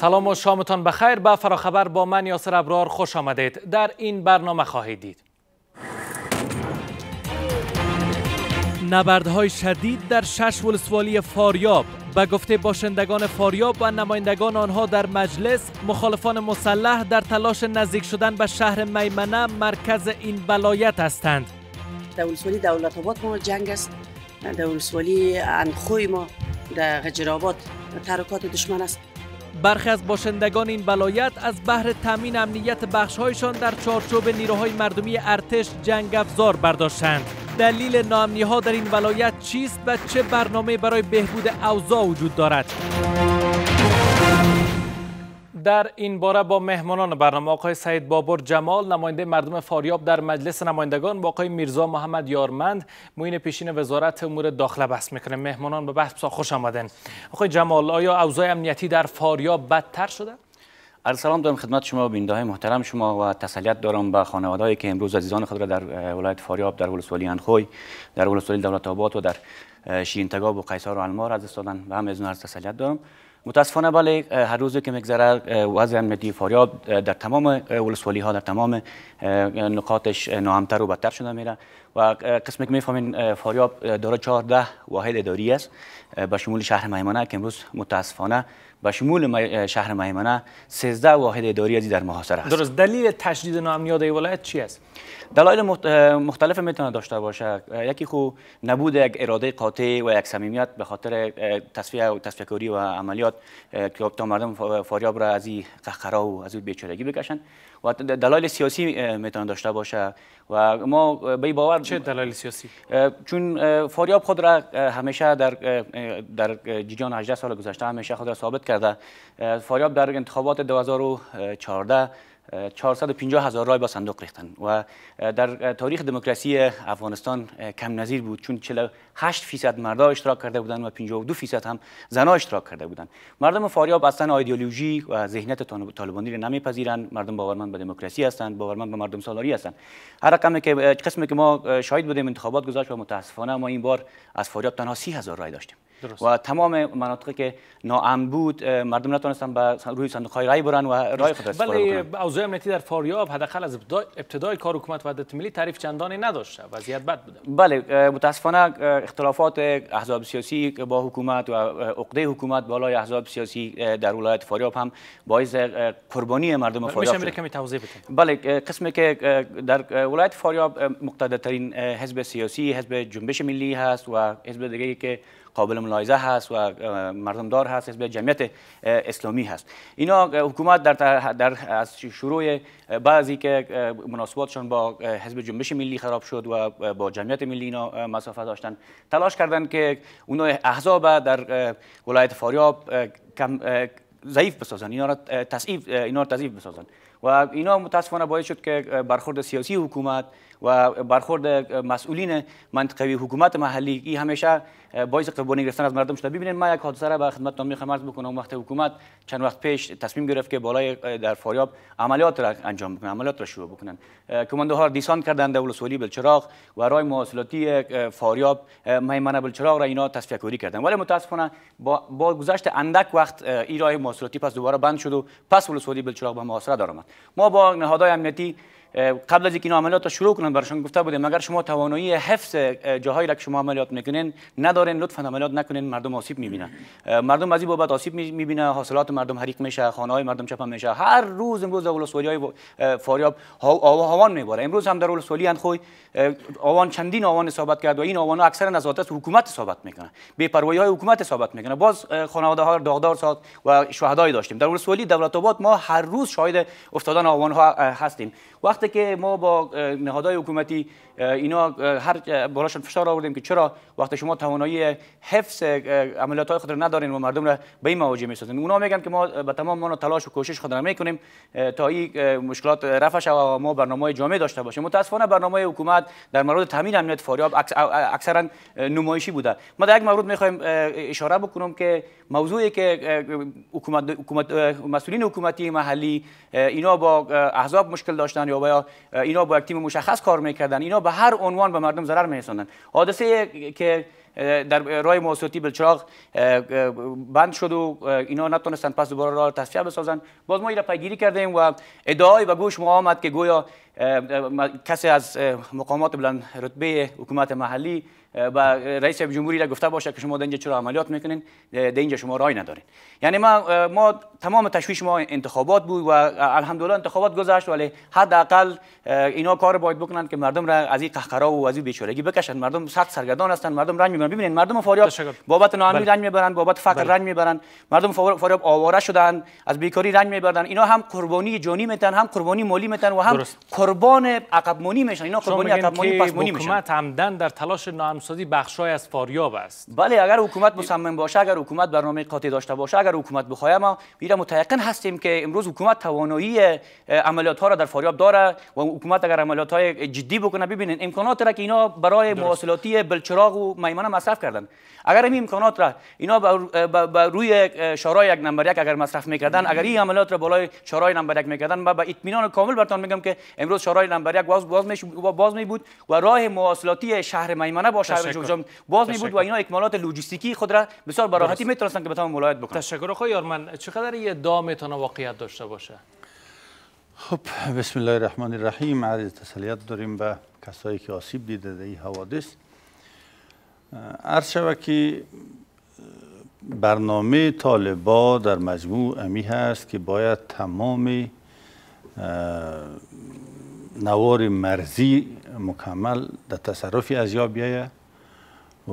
سلام و شامتان بخیر به فراخبر با من یاسر ابرار خوش آمدید در این برنامه خواهید دید نبردهای شدید در شش ولسوالی فاریاب به گفته باشندگان فاریاب و نمایندگان آنها در مجلس مخالفان مسلح در تلاش نزدیک شدن به شهر میمنه مرکز این ولایت هستند در ولسوالی دولت آباد ما جنگ است در ولسوالی انخوی ما در غجرآباد ترکات دشمن است برخی از باشندگان این ولایت از بحر تامین امنیت بخشهایشان در چارچوب نیروهای مردمی ارتش جنگ افزار برداشتند دلیل نامنی ها در این ولایت چیست و چه برنامه برای بهبود اوزا وجود دارد در این باره با مهمانان برنامه آقای سعید بابر جمال نماینده مردم فاریاب در مجلس نمایندگان با آقای میرزا محمد یارمند موین پیشین وزارت امور داخله بحث میکنه مهمانان به بحث خوش آمدن آقای جمال آیا اوضاع امنیتی در فاریاب بدتر شده سلام دارم خدمت شما بینده های محترم شما و تسلیت دارم به خانواده که امروز عزیزان خود را در ولایت فاریاب در ولسوالی انخوی در ولسوالی دولت و در شیرینتگاب و قیصار و المار دادن و هم از تسلیت دارم متاسفانه بله هر روزی که میگذره وضع امنیتی فاریاب در تمام ولسوالی ها در تمام نقاطش ناامتر و بدتر شده میره و قسمی که میفهمین فاریاب داره 14 واحد اداری است به شمول شهر میمنه که امروز متاسفانه به شمول شهر میمنه 13 واحد اداری در محاصره است درست دلیل تشدید ناامنیاد ولایت چی است دلایل مختلف میتونه داشته باشه یکی خو نبود یک اراده قاطع و یک صمیمیت به خاطر تصفیه و تصفیه و عملیات که تا مردم فاریاب را از این قهقرا و از این بیچارگی بکشن و دلایل سیاسی میتونه داشته باشه و ما به باور چه دلایل سیاسی چون فاریاب خود را همیشه در در جیجان 18 سال گذشته همیشه خود را ثابت کرده فاریاب در انتخابات 2014 450 هزار رای با صندوق ریختن و در تاریخ دموکراسی افغانستان کم نظیر بود چون 48 فیصد مردا اشتراک کرده بودند و 52 فیصد هم زنا اشتراک کرده بودند مردم فاریاب اصلا ایدئولوژی و ذهنیت طالبانی را نمیپذیرند مردم باورمند به دموکراسی هستند باورمند به مردم سالاری هستند هر رقمی که قسمی که ما شاهد بودیم انتخابات گذاشت و متاسفانه ما این بار از فاریاب تنها 30 هزار رای داشتیم و تمام مناطقی که ناامن بود مردم نتونستن به روی صندوق های رای برن و رای خود استفاده بله اوضاع امنیتی در فاریاب حداقل از ابتدای, کار حکومت وحدت ملی تعریف چندانی نداشت وضعیت بد بود بله متاسفانه اختلافات احزاب سیاسی با حکومت و عقده حکومت بالای احزاب سیاسی در ولایت فاریاب هم باعث قربانی مردم فاریاب میشه کمی توضیح قسم بله قسمی که در ولایت فاریاب مقتدرترین حزب سیاسی حزب جنبش ملی هست و حزب دیگه که قابل ملایزه هست و مردمدار هست حزب جمعیت اسلامی هست اینا حکومت در, در از شروع بعضی که مناسباتشان با حزب جنبش ملی خراب شد و با جمعیت ملی اینا مسافه داشتن تلاش کردند که اونو احزاب در ولایت فاریاب کم ضعیف بسازن اینا را تصعیف بسازن و اینا متاسفانه باعث شد که برخورد سیاسی حکومت و برخورد مسئولین منطقوی حکومت محلی کی همیشه باعث قربانی گرفتن از مردم شده ببینید ما یک حادثه را به خدمت میخوام عرض بکنم وقت حکومت چند وقت پیش تصمیم گرفت که بالای در فاریاب عملیات را انجام بکنن عملیات را شروع بکنن کماندوها ها دیسان کردند در ولسوالی بلچراغ و راه مواصلاتی فاریاب میمنه بلچراغ را اینا تصفیه کاری کردند ولی متاسفانه با, با گذشت اندک وقت این رای مواصلاتی پس دوباره بند شد و پس ولسوالی بلچراغ به محاصره درآمد ما با نهادهای امنیتی قبل از اینکه عملیات شروع کنن برشان گفته بودیم اگر شما توانایی حفظ جاهایی را که شما عملیات میکنین ندارین لطفا عملیات نکنین مردم آسیب میبینن مردم از این بابت آسیب میبینه حاصلات مردم حریق میشه خانه های مردم چپم میشه هر روز امروز اول سولی های فاریاب آوا میباره امروز هم در سولی اند خو آوان چندین آوان اصابت کرد و این آوان اکثر ازاتت از حکومت اصابت میکنه به پروایی های حکومت اصابت میکنه باز خانواده ها داغدار ساخت و شهدای داشتیم در سولی دولت آباد ما هر روز شاهد افتادن آوان ها هستیم وقتی که ما با نهادهای حکومتی اینا هر بارشان فشار آوردیم که چرا وقتی شما توانایی حفظ عملیات خود را ندارین و مردم را به این مواجه میسازین اونا میگن که ما به تمام ما تلاش و کوشش خود را میکنیم تا این مشکلات رفع شود و ما برنامه جامع داشته باشیم متاسفانه برنامه حکومت در مورد تامین امنیت فاریاب اکثرا نمایشی بوده ما در یک مورد میخوایم اشاره بکنم که موضوعی که مسئولین حکومتی محلی اینا با احزاب مشکل داشتن یا باید اینا با یک تیم مشخص کار میکردن اینا به هر عنوان به مردم ضرر میرسوندن حادثه که در رای موسوتی بلچراغ بند شد و اینا نتونستن پس دوباره راه تصفیه بسازن باز ما این را پیگیری کردیم و ادعای به گوش ما آمد که گویا کسی از مقامات بلند رتبه حکومت محلی و رئیس جمهوری را گفته باشه که شما در اینجا چرا عملیات میکنین در اینجا شما رای ندارین یعنی ما, ما تمام تشویش ما انتخابات بود و الحمدلله انتخابات گذشت ولی حداقل اینا کار باید بکنن که مردم را از این قهقرا و از این بیچارگی بکشن مردم سخت سرگردان هستن مردم رنج میبرن ببینید مردم فاریاب بابت ناامنی بله. رنج میبرن بابت فقر بله. رنج میبرن مردم فاریاب آواره شدن از بیکاری رنج میبرن اینا هم قربانی جانی میتن هم قربانی مالی میتن و هم قربان عقب مونی میشن اینا قربانی عقب مونی پس مونی میشن حکومت عمدن در تلاش نامسازی بخشای از فاریاب است بله اگر حکومت مصمم باشه اگر حکومت برنامه قاطع داشته باشه اگر حکومت بخواد ما بیره متیقن هستیم که امروز حکومت توانایی عملیات ها را در فاریاب داره و حکومت اگر عملیات های جدی بکنه ببینین امکانات را که اینا برای مواصلاتی بلچراغ و میمنه مصرف کردن اگر این امکانات را اینا به روی شورای یک نمبر یک اگر مصرف میکردن اگر این عملیات را بالای شورای نمبر یک میکردن من با اطمینان کامل براتون میگم که امروز شورای نمبر یک باز باز می باز می بود و راه مواصلاتی شهر میمنه با شهر جوزجان باز می بود و اینا اکمالات لوجستیکی خود را بسیار به راحتی میتونستن که به تمام ولایت بکنن تشکر یار من چقدر یه ادعا میتونه واقعیت داشته باشه خب بسم الله الرحمن الرحیم عرض تسلیت داریم به کسایی که آسیب دیده در این حوادث عرض شود که برنامه طالبا در مجموع امی هست که باید تمام نوار مرزی مکمل در تصرفی یا بیاید و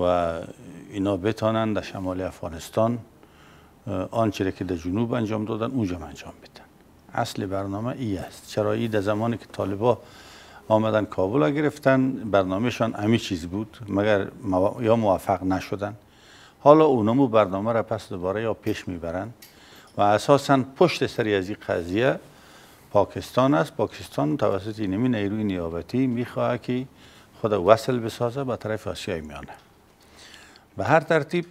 اینا بتانند در شمال افغانستان آنچه که در جنوب انجام دادن اونجا انجام بدن اصل برنامه ای است چرا ای در زمانی که طالبا آمدن کابل گرفتن برنامهشان امی چیز بود مگر یا موفق نشدن حالا اونمو برنامه را پس دوباره یا پیش میبرند و اساسا پشت سری از این قضیه پاکستان است پاکستان توسط این نیروی نیابتی میخواهد که خود وصل بسازه به طرف آسیای میانه به هر ترتیب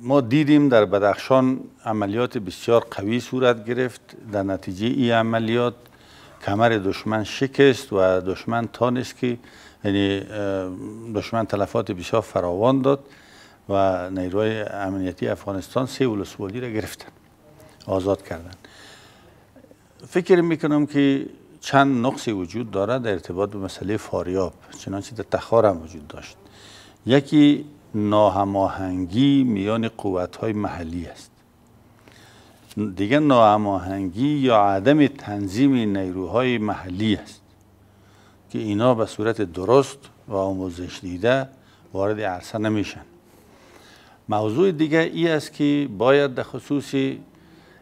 ما دیدیم در بدخشان عملیات بسیار قوی صورت گرفت در نتیجه این عملیات کمر دشمن شکست و دشمن تانست که یعنی دشمن تلفات بسیار فراوان داد و نیروهای امنیتی افغانستان سه ولسوالی را گرفتن آزاد کردن فکر میکنم که چند نقصی وجود دارد در ارتباط به مسئله فاریاب چنانچه در تخار هم وجود داشت یکی ناهماهنگی میان قوت های محلی است دیگه ناهماهنگی یا عدم تنظیم نیروهای محلی است که اینا به صورت درست و آموزش دیده وارد عرصه نمیشن موضوع دیگه ای است که باید در خصوص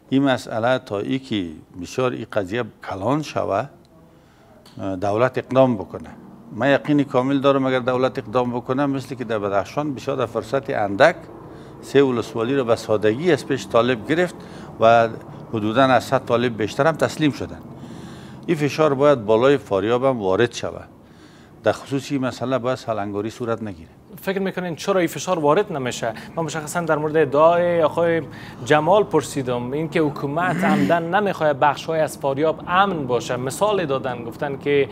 این مسئله تا ای که بسیار این قضیه کلان شوه دولت اقدام بکنه من یقین کامل دارم اگر دولت اقدام بکنه مثل که در بدخشان بسیار در فرصت اندک سه ولسوالی را به سادگی از پیش طالب گرفت و حدودا از 100 طالب بیشتر هم تسلیم شدن این فشار باید بالای فاریاب هم وارد شود در خصوص این مسئله باید سلنگاری صورت نگیره فکر میکنین چرا این فشار وارد نمیشه من مشخصا در مورد ادعای آقای جمال پرسیدم اینکه حکومت عمدن نمیخواد بخش های از فاریاب امن باشه مثال دادن گفتن که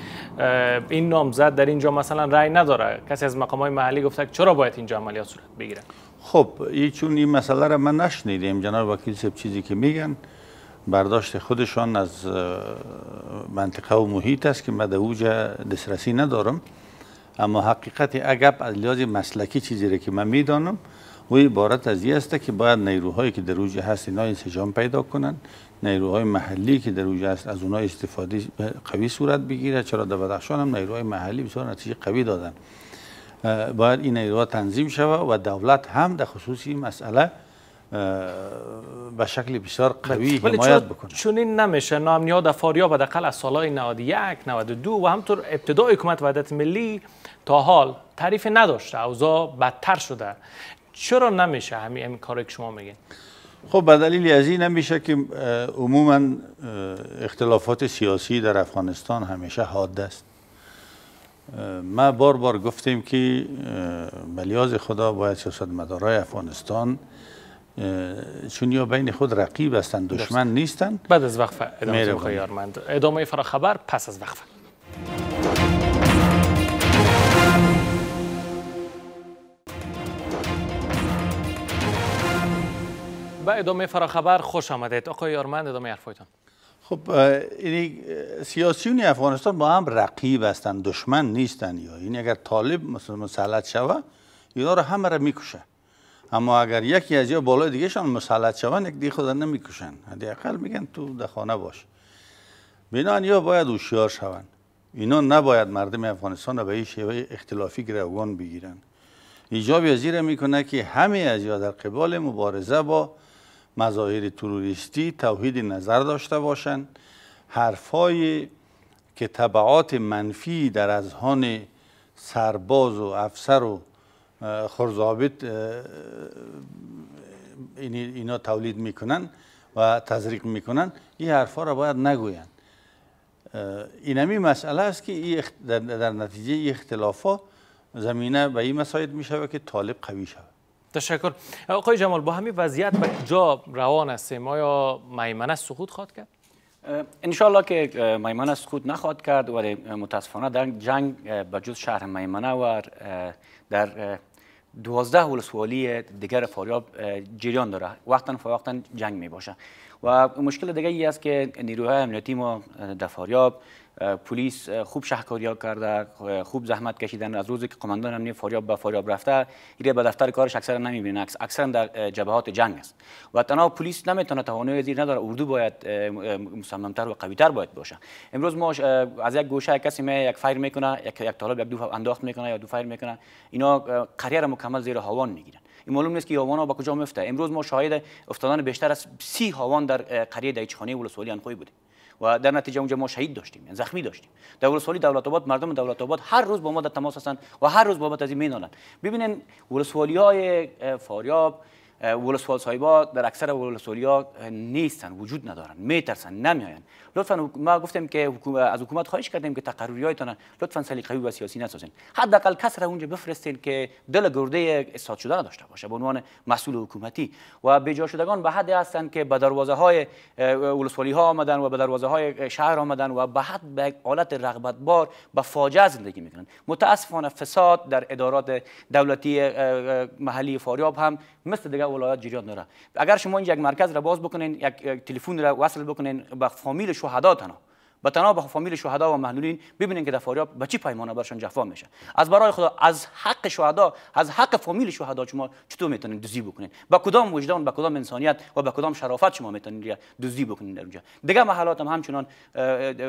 این نامزد در اینجا مثلا رای نداره کسی از مقام های محلی گفته چرا باید اینجا عملیات صورت بگیره خب ای چون این مسئله را من نشنیدیم جناب وکیل سب چیزی که میگن برداشت خودشان از منطقه و محیط است که من دسترسی ندارم اما حقیقت اگر از لحاظ مسلکی چیزی را که من میدانم و عبارت از این است که باید نیروهایی که در روز هست اینا انسجام پیدا کنند نیروهای محلی که در روز هست از اونها استفاده قوی صورت بگیره چرا در بدخشان هم نیروهای محلی بسیار نتیجه قوی دادن باید این نیروها تنظیم شود و دولت هم در خصوص این مسئله به شکل بسیار قوی حمایت بکنه چون این نمیشه نامنیاد فاریاب حداقل از سالهای 91 92 و همطور ابتدای حکومت وحدت ملی تا حال تعریف نداشته اوضاع بدتر شده چرا نمیشه همین همی که شما میگین خب به دلیل از این نمیشه که عموما اختلافات سیاسی در افغانستان همیشه حاد است ما بار بار گفتیم که بلیاز خدا باید سیاست مدارای افغانستان چون یا بین خود رقیب هستند دشمن نیستند بعد از وقفه ادامه خیارمند ادامه فراخبر پس از وقفه به ادامه خبر خوش آمدید آقای یارمند ادامه حرفایتان خب این یعنی، سیاسیون افغانستان با هم رقیب هستند دشمن نیستند یا این یعنی اگر طالب مثلا مسلط شوه اینا رو همه رو میکشه اما اگر یکی از یا بالای دیگه شان مسلط شوند یک دیگه خود نمیکشن حداقل میگن تو در خانه باش بینا یا باید هوشیار شوند اینا نباید مردم افغانستان را به این شیوه اختلافی گروگان بگیرن ایجاب یزیره میکنه که همه از یا در قبال مبارزه با مظاهر تروریستی توحید نظر داشته باشند حرفای که طبعات منفی در اذهان سرباز و افسر و خرزابط اینا تولید میکنن و تزریق میکنن این حرفا را باید نگویند اینمی مسئله است که در نتیجه اختلافا زمینه به این مساید میشود که طالب قوی شود تشکر آقای جمال با همین وضعیت به کجا روان هستیم یا میمنه سقوط خواهد کرد انشالله که میمنه سقوط نخواهد کرد ولی متاسفانه در جنگ به جز شهر میمنه و در دوازده ولسوالی دیگر فاریاب جریان داره وقتا فوقتا جنگ می باشه و مشکل دیگه ای است که نیروهای امنیتی ما در فاریاب پلیس خوب شهکاری ها کرده خوب زحمت کشیدن از روزی که قماندان امنی فاریاب به فاریاب رفته ایره به دفتر کارش اکثرا نمیبینن اکثرا در جبهات جنگ است و تنها پلیس نمیتونه توانایی زیر نداره اردو باید مصممتر و قویتر باید باشه امروز ما از یک گوشه کسی می یک فایر میکنه یک یک طالب یک دو انداخت میکنه یا دو فایر میکنه اینا قریه مکمل زیر هاوان میگیرن این معلوم نیست که ها با کجا میفته امروز ما شاهد افتادن بیشتر از سی هاوان در قریه دایچخانه ولسوالی انخوی بودیم و در نتیجه اونجا ما شهید داشتیم یعنی زخمی داشتیم در ولسوالی دولت آباد مردم دولت آباد هر روز با ما در تماس هستند و هر روز بابت از این مینالند ببینن ولسوالی های فاریاب ولسوال صاحبا در اکثر ولسوالیا نیستن وجود ندارن میترسن نمیاین لطفا ما گفتیم که از حکومت خواهش کردیم که تقرریاتون لطفا سلیقه و سیاسی نسازین حداقل کس را اونجا بفرستین که دل گرده استاد شده داشته باشه به عنوان مسئول حکومتی و بیجا شدگان به حد هستن که به دروازه های ولسوالی ها آمدن و به دروازه های شهر آمدن و به حد به حالت رغبت بار به فاجعه زندگی میکنن متاسفانه فساد در ادارات دولتی محلی فاریاب هم مثل ولایت جریان داره اگر شما یک مرکز را باز بکنین یک تلفن را وصل بکنین به فامیل شهدا به تناب فامیل شهدا و محلولین ببینین که در فاریاب به چی پیمانه برشان جفا میشه از برای خدا از حق شهدا از حق فامیل شهدا شما چطور میتونین دزی بکنین با کدام وجدان با کدام انسانیت و با کدام شرافت شما میتونین دزی بکنین در اونجا دیگه محلات هم همچنان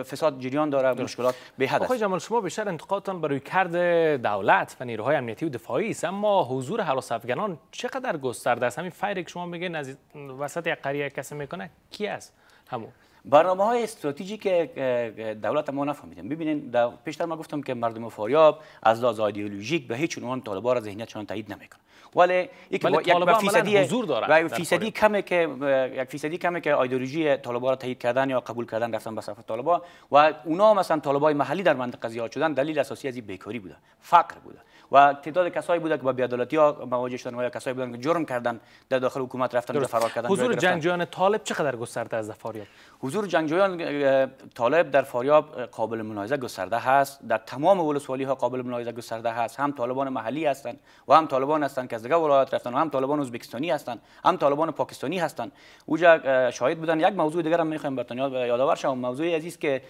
فساد جریان داره و مشکلات به حد آقای جمال شما بیشتر انتقادتان برای کرد دولت و نیروهای امنیتی و دفاعی است اما حضور حلاس افغانان چقدر گسترده است همین فایر شما میگین از وسط یک قریه کسی میکنه کی است همون برنامه های استراتژیک دولت ما نفهمیدم ببینین در پیشتر ما گفتم که مردم فاریاب از لحاظ ایدئولوژیک به هیچ عنوان طالبان را ذهنیتشان تایید نمیکنه ولی یک فیصدی حضور فیصدی کمه که یک فیصدی کمه که ایدئولوژی طالبان را تایید کردن یا قبول کردن رفتن به صف طالبان و اونا مثلا طالبای محلی در منطقه زیاد شدن دلیل اساسی از بیکاری بوده فقر بوده و تعداد کسایی بوده که با بی‌عدالتی ها مواجه شدن و یا کسایی بودن که جرم کردن در داخل حکومت رفتن و فرار کردن حضور جنگجویان طالب چقدر گسترده از فاریاب حضور جنگجویان طالب در فاریاب قابل ملاحظه گسترده هست در تمام ولسوالی ها قابل ملاحظه گسترده هست هم طالبان محلی هستند و هم طالبان هستند که از دیگر ولایت رفتن و هم طالبان ازبکستانی هستند هم طالبان پاکستانی هستند اوجا شاهد بودن یک موضوع دیگر هم میخوایم برتون یادآور شوم موضوعی عزیز که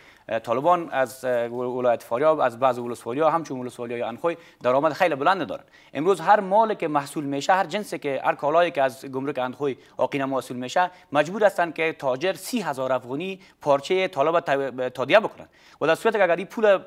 طالبان از ولایت فاریاب از بعض ولسوالی ها همچون ولسوالی های انخوی درآمد درآمد خیلی بلند ندارن امروز هر مالی که محصول میشه هر جنسی که هر کالایی که از گمرک اندخوی آقینه محصول میشه مجبور هستن که تاجر سی هزار افغانی پارچه طالب تادیه بکنن و در صورت که اگر این پول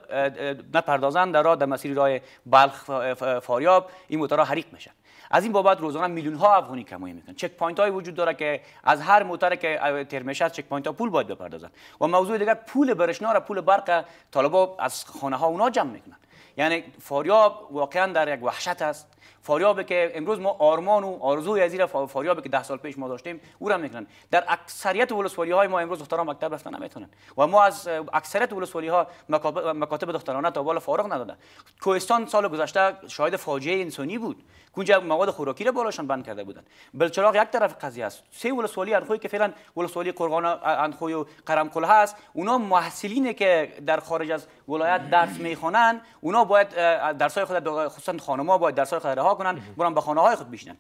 نپردازن در راه در مسیر راه بلخ فاریاب این موتورها حریق میشن از این بابت روزانه میلیون ها افغانی کمایی میکنن چک پوینت های وجود داره که از هر موتور که ترمش چک پوینت ها پول باید بپردازن و موضوع دیگر پول برشنا را پول برق طالبا از خانه ها اونا جمع میکنن یعنی فاریاب واقعا در یک وحشت است فاریابی که امروز ما آرمان و آرزوی ازیر فاریابی که ده سال پیش ما داشتیم او را میکنن در اکثریت ولسوالی های ما امروز دختران مکتب رفتن نمیتونن و ما از اکثریت ولسوالی ها مکاتب دخترانه تا بالا فارغ ندادن کوهستان سال گذشته شاید فاجعه انسانی بود کجا مواد خوراکی را بالاشان بند کرده بودند. بلچراغ یک طرف قضیه است سه ولسوالی اندخوی که فعلا ولسوالی قرغان اندخوی و کل هست اونا محصلینی که در خارج از ولایت درس میخوانند اونا باید درسای خود خصوصا ها باید درسای خود رها کنن برن به خانه های خود بشینن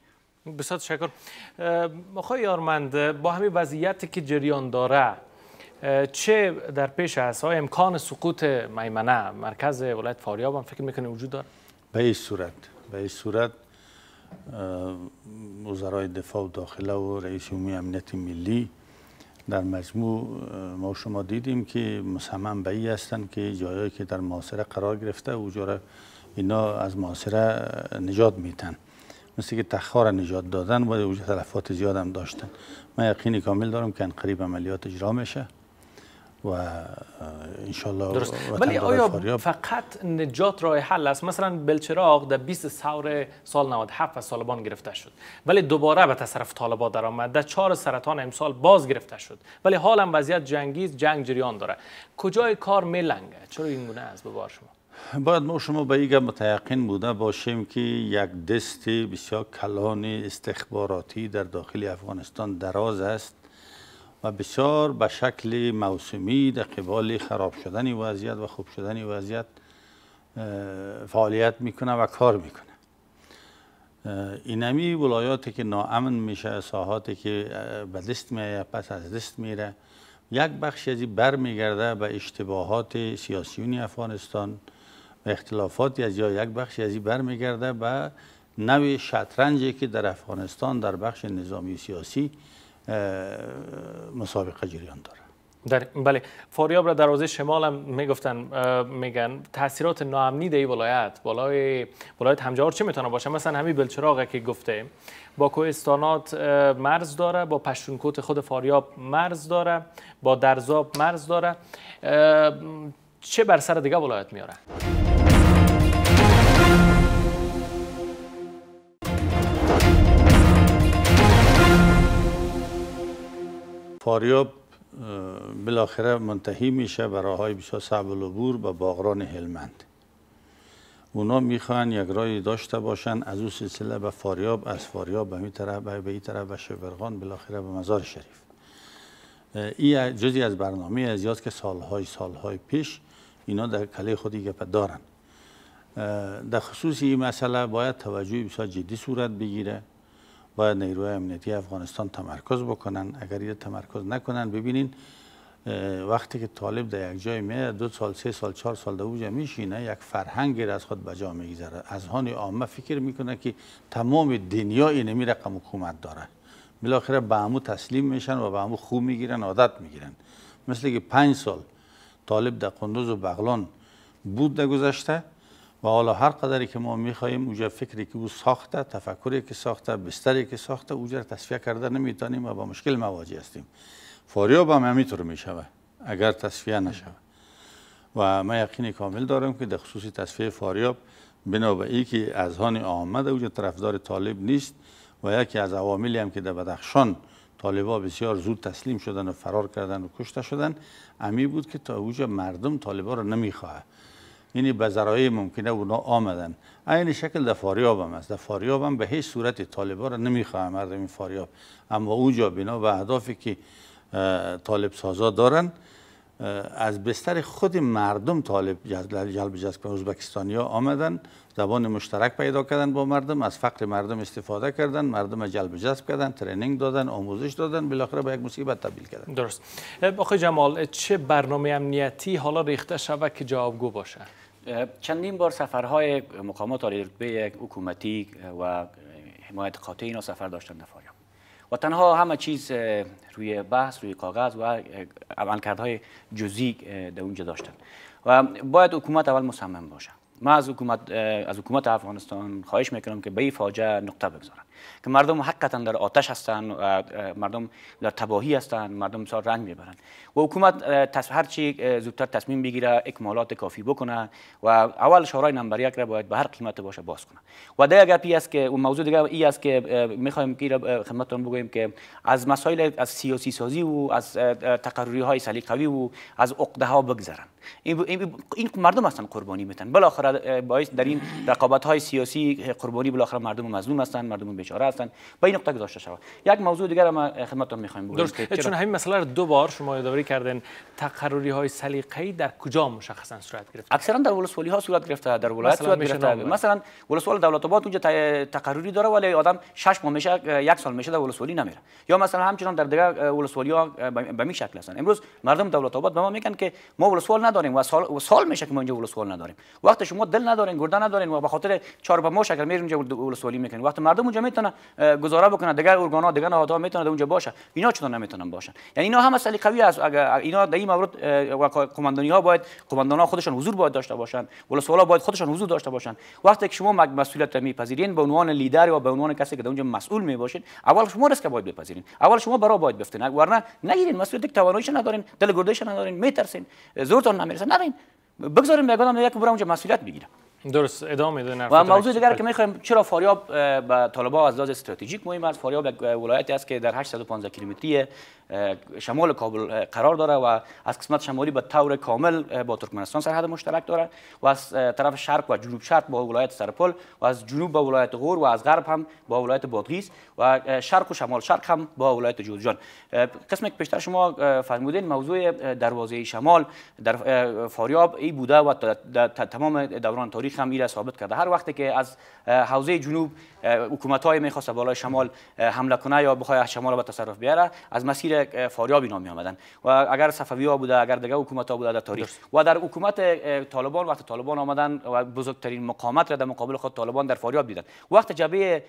بسیار شکر آقای یارمند با همین وضعیتی که جریان داره چه در پیش است های امکان سقوط میمنه مرکز ولایت فاریاب هم فکر میکنه وجود داره به این صورت به این صورت وزرای دفاع و داخله و رئیس عمومی امنیت ملی در مجموع ما شما دیدیم که مصمم به این هستند که جایی که در محاصره قرار گرفته و اینا از معاصره نجات میتن مثل که تخار نجات دادن و اوجه تلفات زیاد هم داشتن من یقین کامل دارم که قریب عملیات اجرا میشه و انشالله درست ولی آیا فقط نجات راه حل است مثلا بلچراغ در 20 سور سال 97 از طالبان گرفته شد ولی دوباره به تصرف طالبان در آمد در چهار سرطان امسال باز گرفته شد ولی حالا وضعیت جنگی جنگ جریان داره کجای کار میلنگه چرا این گونه است به شما باید ما شما به ایگه متیقن بوده باشیم که یک دست بسیار کلان استخباراتی در داخل افغانستان دراز است و بسیار به شکل موسمی در قبال خراب شدن وضعیت و خوب شدن وضعیت فعالیت میکنه و کار میکنه اینمی ولایاتی که ناامن میشه ساحاتی که به دست میره پس از دست میره یک بخش از این برمیگرده به اشتباهات سیاسیون افغانستان اختلافاتی از یا یک بخشی از این برمیگرده به نوع شطرنجی که در افغانستان در بخش نظامی سیاسی مسابقه جریان داره در بله فاریاب را در حوزه شمال هم میگفتن میگن تاثیرات ناامنی در ولایت بالای ولایت همجار چه میتونه باشه مثلا همین بلچراغه که گفته با کوهستانات مرز داره با پشتونکوت خود فاریاب مرز داره با درزاب مرز داره چه بر سر دیگه ولایت میاره فاریاب بالاخره منتهی میشه به راههای بسیار صعب العبور به باغران هلمند اونا میخوان یک راهی داشته باشن از او سلسله به فاریاب از فاریاب به این طرف به این طرف به شبرغان بالاخره به مزار شریف این جزی از برنامه از یاد که سالهای سالهای پیش اینا در کله خودی گپ دارن در خصوص این مسئله باید توجه بسیار جدی صورت بگیره باید نیروهای امنیتی افغانستان تمرکز بکنن اگر یه تمرکز نکنن ببینین وقتی که طالب در یک جای میاد دو سال سه سال چهار سال در اوجا میشینه یک فرهنگی را از خود بجا میگذاره از هان عامه فکر میکنه که تمام دنیا اینمی رقم حکومت داره بالاخره به همو تسلیم میشن و به همو خوب میگیرن عادت میگیرن مثل که پنج سال طالب در قندوز و بغلان بود در گذشته و حالا هر قدری که ما میخواهیم اوجا فکری که او ساخته تفکری که ساخته بستری که ساخته اوجا تصفیه کرده نمیتانیم و با مشکل مواجه هستیم فاریاب هم همینطور میشوه اگر تصفیه نشود و من یقین کامل دارم که در خصوص تصفیه فاریاب بنا به که هان آمده اوجا طرفدار طالب نیست و یکی از عواملی هم که در بدخشان طالبا بسیار زود تسلیم شدن و فرار کردن و کشته شدن امی بود که تا اوجا مردم طالبا را نمیخواه یعنی به ممکنه اونا آمدن عین شکل در فاریاب هم است در فاریاب هم به هیچ صورت ها را نمیخوام مردم این فاریاب اما اونجا بنا و اهدافی که طالب سازا دارن از بستر خود مردم طالب جلب جذب کردن ازبکستانی ها آمدن زبان مشترک پیدا کردن با مردم از فقر مردم استفاده کردن مردم جلب جذب کردن ترنینگ دادن آموزش دادن بالاخره به یک مصیبت تبدیل کردن درست آقای جمال چه برنامه امنیتی حالا ریخته شود که جوابگو باشه چندین بار سفرهای مقامات عالی رتبه حکومتی و حمایت قاطع اینا سفر داشتن نفاریم و تنها همه چیز روی بحث روی کاغذ و عملکردهای جزئی در اونجا داشتن و باید حکومت اول مصمم باشه ما از حکومت از حکومت افغانستان خواهش میکنم که به این فاجعه نقطه بگذارم که مردم حقیقتا در آتش هستند مردم در تباهی هستند مردم سر رنج میبرند و حکومت هر چی زودتر تصمیم بگیره اکمالات کافی بکنه و اول شورای نمبر یک را باید به هر قیمت باشه باز کنه و دیگه پی است که اون موضوع دیگه ای است که میخوایم که خدمتتون بگویم که از مسائل از سیاسی سازی و از تقرری های سلیقوی و از عقده ها بگذرن این مردم هستن قربانی میتن بالاخره باعث در این رقابت های سیاسی قربانی بالاخره مردم مظلوم هستند مردم بیچاره هستن به این نقطه گذاشته شود یک موضوع دیگر ما خدمتتون میخوایم بگیم درست چون همین مسئله رو دو بار شما یادآوری کردن تقرری های سلیقه‌ای در کجا مشخصا صورت گرفته اکثرا در ولسوالی ها صورت گرفته در ولایت صورت گرفته مثلا ولسوال دولت آباد اونجا تقرری داره ولی آدم شش ماه میشه یک سال میشه در ولسوالی نمیره یا مثلا همچنان در دیگر ولسوالی ها به می شکل هستن امروز مردم دولت آباد به ما میگن که ما ولسوال نداریم و سال و سال میشه که ما اینجا ولسوال نداریم وقتی شما دل ندارین گردن ندارین و به خاطر چهار ما شکل میرین اونجا ولسوالی میکنین وقتی مردم اونجا میتونه گزاره بکنه دیگر ارگانات دیگر نهادها میتونه اونجا باشه اینا چطور نمیتونن باشن یعنی اینا هم مسئله قوی است اگر اینا در این مورد قماندانی ها باید قماندان ها خودشان حضور باید داشته باشن سوالا باید خودشان حضور داشته باشن وقتی که شما مسئولیت میپذیرین به عنوان لیدر یا به عنوان کسی که در اونجا مسئول می باشین اول شما ریسک باید بپذیرین اول شما برا باید بفتین ورنه نگیرین مسئولیت تواناییش ندارین دل گردش ندارین میترسین زورتان نمیرسه نرین بگذارین میگم یک اونجا مسئولیت بگیره درست ادامه میدن و موضوع دیگر که میخوایم چرا فاریاب به طالبان از لحاظ استراتژیک مهم است فاریاب یک ولایتی است که در 815 کیلومتری شمال کابل قرار داره و از قسمت شمالی به طور کامل با ترکمنستان سرحد مشترک داره و از طرف شرق و جنوب شرق با ولایت سرپل و از جنوب با ولایت غور و از غرب هم با ولایت بادغیس و شرق و شمال شرق هم با ولایت جوزجان قسمی که پیشتر شما فرمودین موضوع دروازه شمال در فاریاب ای بوده و تمام دوران تاریخ تاریخ هم ایره ثابت کرده هر وقتی که از حوزه جنوب حکومت های میخواست بالای شمال حمله کنه یا بخواد شمال به تصرف بیاره از مسیر فاریاب اینا می آمدن و اگر صفوی ها بوده اگر دیگه حکومت ها بوده در تاریخ و در حکومت طالبان وقت طالبان آمدن و بزرگترین مقامت را در مقابل خود طالبان در فاریاب دیدن وقت جبهه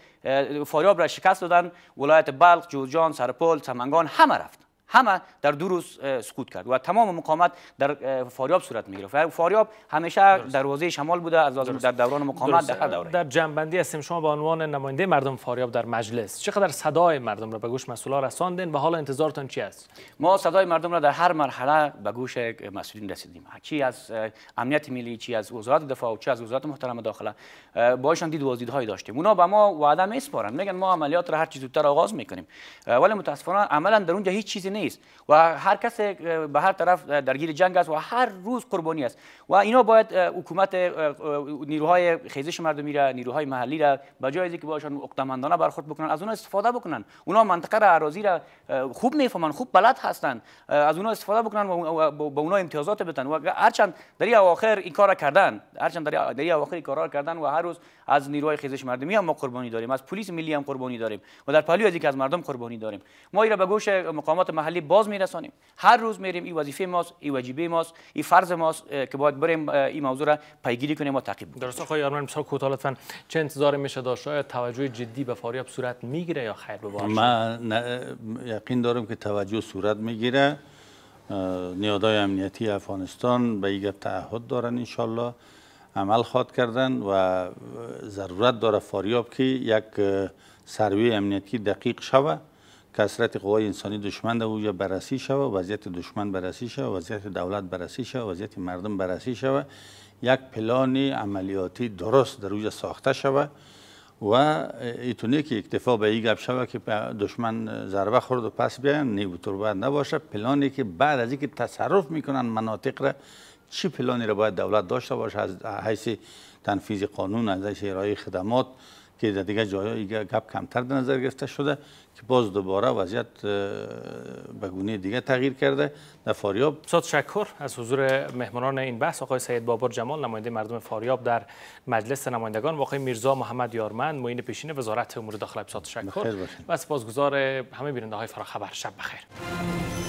فاریاب را شکست دادن ولایت بلخ جوزجان سرپل سمنگان همه رفت همه در دو روز سقوط کرد و تمام مقاومت در فاریاب صورت می گرفت فاریاب همیشه دروازه شمال بوده از در دوران مقاومت در دوره در جنبندی هستیم شما به عنوان نماینده مردم فاریاب در مجلس چقدر صدای مردم را به گوش مسئولا رساندین و حالا انتظارتان چی است ما صدای مردم را در هر مرحله به گوش مسئولین رسیدیم چی از امنیت ملی چی از وزارت دفاع و چی از وزارت محترم داخله باشان دید وازیدهای داشتیم اونا به ما وعده میسپارن میگن ما عملیات را هر چیز زودتر آغاز میکنیم ولی متاسفانه عملا در اونجا هیچ چیزی نیست و هر کس به هر طرف درگیر جنگ است و هر روز قربانی است و اینا باید حکومت نیروهای خیزش مردمی را نیروهای محلی را به جای اینکه باشان عقدمندانه برخورد بکنن از اونها استفاده بکنن اونها منطقه را اراضی را خوب میفهمن خوب بلد هستند، از اونها استفاده بکنن و به اونها امتیازات بدن و هرچند در اواخر این کار کردن هرچند در اواخر این کارا کردن و هر روز از نیروهای خیزش مردمی هم ما قربانی داریم از پلیس ملی هم قربانی داریم و در از یکی از مردم قربانی داریم ما این را به گوش مقامات محلی باز میرسانیم هر روز میریم این وظیفه ماست این وجیبه ماست این فرض ماست که باید بریم این موضوع را پیگیری کنیم و تعقیب کنیم درست آقای آرمان بسیار کوتاه لطفا چه انتظار میشه داشت شاید توجه جدی به فاریاب صورت میگیره یا خیر به من یقین دارم که توجه صورت میگیره نیادای امنیتی افغانستان به یک تعهد دارن انشالله عمل خواد کردن و ضرورت داره فاریاب که یک سروی امنیتی دقیق شوه کسرت قوای انسانی دشمن در یا بررسی شوه وضعیت دشمن بررسی شوه وضعیت دولت بررسی شوه وضعیت مردم بررسی شوه یک پلان عملیاتی درست در روی ساخته شوه و ایتونه که اکتفا به این گپ شوه که دشمن ضربه خورد و پس بیاین نیو باید نباشه پلانی که بعد از اینکه تصرف میکنن مناطق را چی پلانی را باید دولت داشته باشه از حیث تنفیذ قانون از حیث ارائه خدمات که در دیگه جای گپ کمتر در نظر گرفته شده که باز دوباره وضعیت به گونه دیگه تغییر کرده در فاریاب صد شکر از حضور مهمانان این بحث آقای سید بابر جمال نماینده مردم فاریاب در مجلس نمایندگان آقای میرزا محمد یارمند معین پیشین وزارت امور داخله صد شکر و سپاسگزار همه بیننده های خبر شب بخیر